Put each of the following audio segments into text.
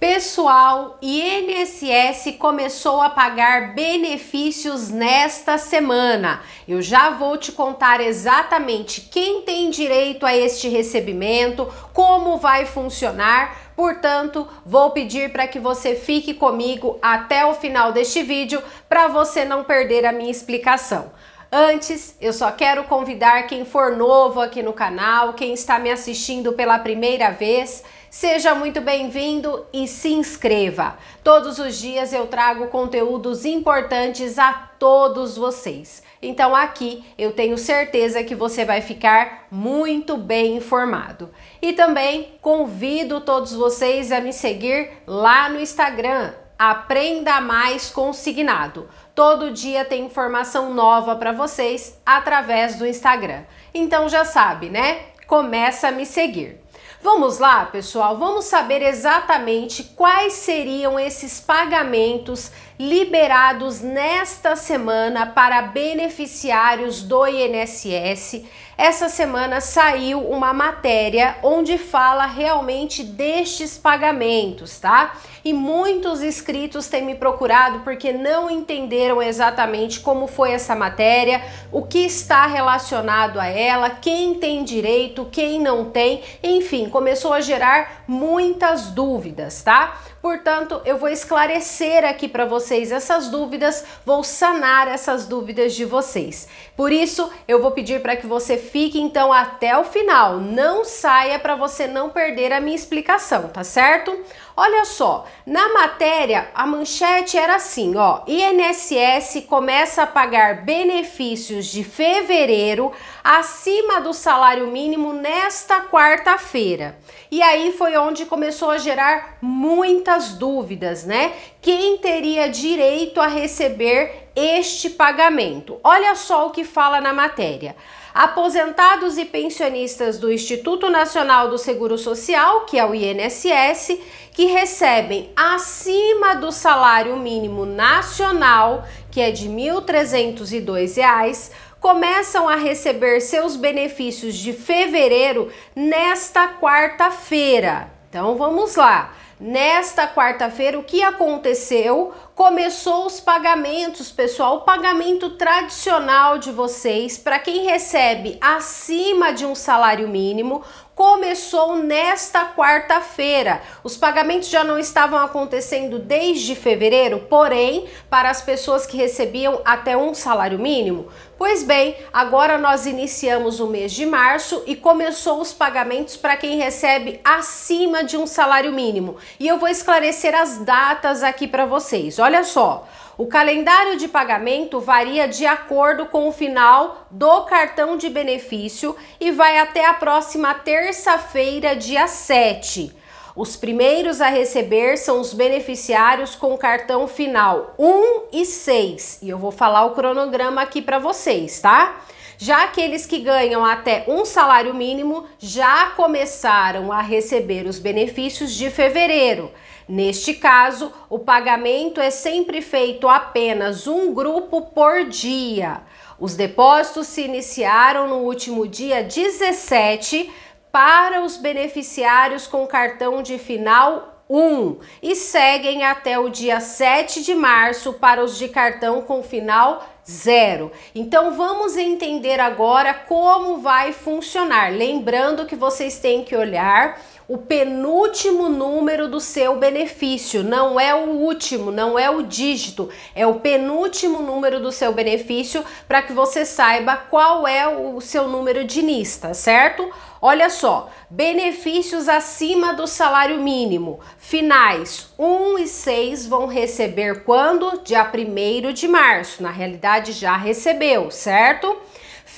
Pessoal, INSS começou a pagar benefícios nesta semana. Eu já vou te contar exatamente quem tem direito a este recebimento, como vai funcionar. Portanto, vou pedir para que você fique comigo até o final deste vídeo para você não perder a minha explicação. Antes, eu só quero convidar quem for novo aqui no canal, quem está me assistindo pela primeira vez, Seja muito bem-vindo e se inscreva. Todos os dias eu trago conteúdos importantes a todos vocês. Então aqui eu tenho certeza que você vai ficar muito bem informado. E também convido todos vocês a me seguir lá no Instagram. Aprenda mais consignado. Todo dia tem informação nova para vocês através do Instagram. Então já sabe, né? Começa a me seguir. Vamos lá, pessoal, vamos saber exatamente quais seriam esses pagamentos liberados nesta semana para beneficiários do INSS. Essa semana saiu uma matéria onde fala realmente destes pagamentos, tá? E muitos inscritos têm me procurado porque não entenderam exatamente como foi essa matéria, o que está relacionado a ela, quem tem direito, quem não tem, enfim, começou a gerar muitas dúvidas, tá? Portanto, eu vou esclarecer aqui para vocês essas dúvidas, vou sanar essas dúvidas de vocês. Por isso, eu vou pedir para que você fique então até o final, não saia para você não perder a minha explicação, tá certo? Olha só, na matéria a manchete era assim, ó: INSS começa a pagar benefícios de fevereiro acima do salário mínimo nesta quarta-feira. E aí foi onde começou a gerar muitas dúvidas, né? Quem teria direito a receber este pagamento. Olha só o que fala na matéria. Aposentados e pensionistas do Instituto Nacional do Seguro Social, que é o INSS, que recebem acima do salário mínimo nacional, que é de R$ 1.302, começam a receber seus benefícios de fevereiro nesta quarta-feira. Então vamos lá. Nesta quarta-feira, o que aconteceu começou os pagamentos, pessoal. O pagamento tradicional de vocês para quem recebe acima de um salário mínimo, começou nesta quarta-feira. Os pagamentos já não estavam acontecendo desde fevereiro, porém, para as pessoas que recebiam até um salário mínimo. Pois bem, agora nós iniciamos o mês de março e começou os pagamentos para quem recebe acima de um salário mínimo. E eu vou esclarecer as datas aqui para vocês. Olha só. O calendário de pagamento varia de acordo com o final do cartão de benefício e vai até a próxima terça-feira, dia 7. Os primeiros a receber são os beneficiários com cartão final 1 e 6. E eu vou falar o cronograma aqui para vocês, tá? Já aqueles que ganham até um salário mínimo já começaram a receber os benefícios de fevereiro. Neste caso, o pagamento é sempre feito apenas um grupo por dia. Os depósitos se iniciaram no último dia 17 para os beneficiários com cartão de final 1 e seguem até o dia 7 de março para os de cartão com final 0. Então vamos entender agora como vai funcionar. Lembrando que vocês têm que olhar o penúltimo número do seu benefício, não é o último, não é o dígito, é o penúltimo número do seu benefício para que você saiba qual é o seu número de lista certo? Olha só, benefícios acima do salário mínimo, finais 1 e 6 vão receber quando? Dia 1 de março, na realidade já recebeu, certo?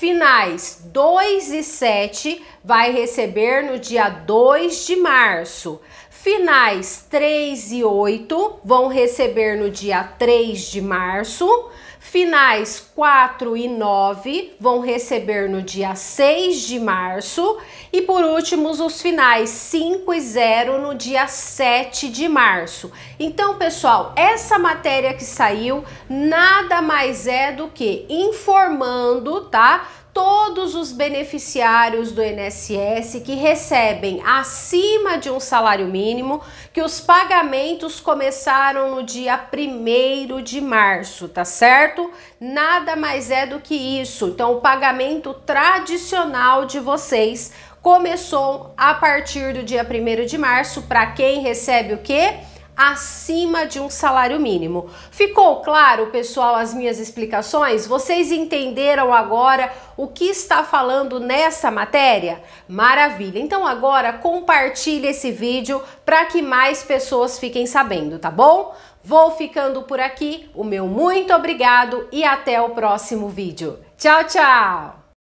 finais 2 e 7 vai receber no dia 2 de março. Finais 3 e 8 vão receber no dia 3 de março. Finais 4 e 9 vão receber no dia 6 de março. E por último, os finais 5 e 0 no dia 7 de março. Então, pessoal, essa matéria que saiu nada mais é do que informando, tá? todos os beneficiários do INSS que recebem acima de um salário mínimo, que os pagamentos começaram no dia 1 de março, tá certo? Nada mais é do que isso. Então, o pagamento tradicional de vocês começou a partir do dia 1 de março para quem recebe o quê? acima de um salário mínimo. Ficou claro, pessoal, as minhas explicações? Vocês entenderam agora o que está falando nessa matéria? Maravilha! Então agora compartilhe esse vídeo para que mais pessoas fiquem sabendo, tá bom? Vou ficando por aqui. O meu muito obrigado e até o próximo vídeo. Tchau, tchau!